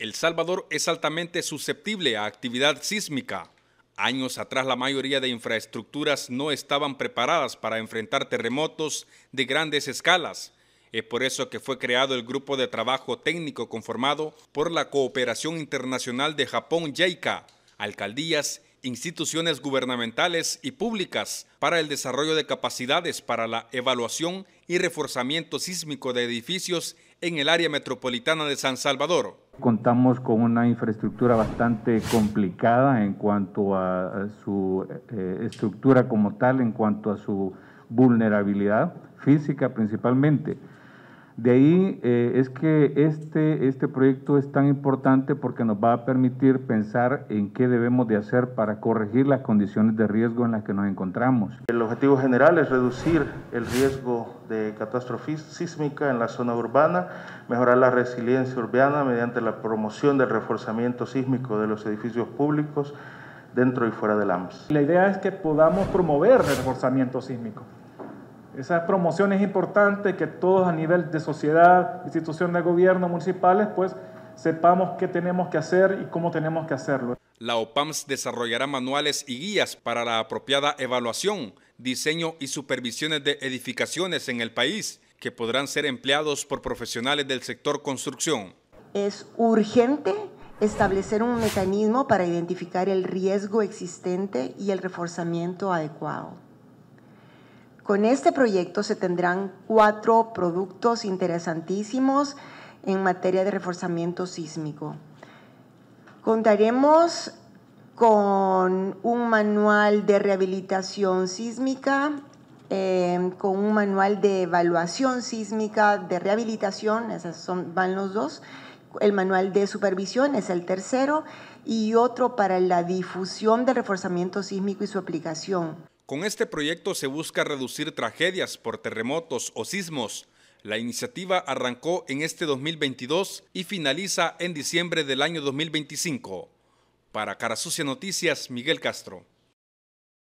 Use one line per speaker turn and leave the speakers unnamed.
El Salvador es altamente susceptible a actividad sísmica. Años atrás la mayoría de infraestructuras no estaban preparadas para enfrentar terremotos de grandes escalas. Es por eso que fue creado el grupo de trabajo técnico conformado por la Cooperación Internacional de Japón JICA, alcaldías, instituciones gubernamentales y públicas para el desarrollo de capacidades para la evaluación y reforzamiento sísmico de edificios en el área metropolitana de San Salvador.
Contamos con una infraestructura bastante complicada en cuanto a, su eh, estructura como tal, en cuanto a su vulnerabilidad física principalmente. De ahí eh, es que este, este proyecto es tan importante porque nos va a permitir pensar en qué debemos de hacer para corregir las condiciones de riesgo en las que nos encontramos.
El objetivo general es reducir el riesgo de catástrofe sísmica en la zona urbana, mejorar la resiliencia urbana mediante la promoción del reforzamiento sísmico de los edificios públicos dentro y fuera del AMS.
La idea es que podamos promover el reforzamiento sísmico. Esa promoción es importante que todos a nivel de sociedad, institución de gobierno, municipales, pues sepamos qué tenemos que hacer y cómo tenemos que hacerlo.
La OPAMS desarrollará manuales y guías para la apropiada evaluación, diseño y supervisiones de edificaciones en el país que podrán ser empleados por profesionales del sector construcción.
Es urgente establecer un mecanismo para identificar el riesgo existente y el reforzamiento adecuado. Con este proyecto se tendrán cuatro productos interesantísimos en materia de reforzamiento sísmico. Contaremos con un manual de rehabilitación sísmica, em, con un manual de evaluación sísmica de rehabilitación, esas son, van los dos, el manual de supervisión es el tercero y otro para la difusión del reforzamiento sísmico y su aplicación.
Con este proyecto se busca reducir tragedias por terremotos o sismos. La iniciativa arrancó en este 2022 y finaliza en diciembre del año 2025. Para Cara Sucia Noticias, Miguel Castro.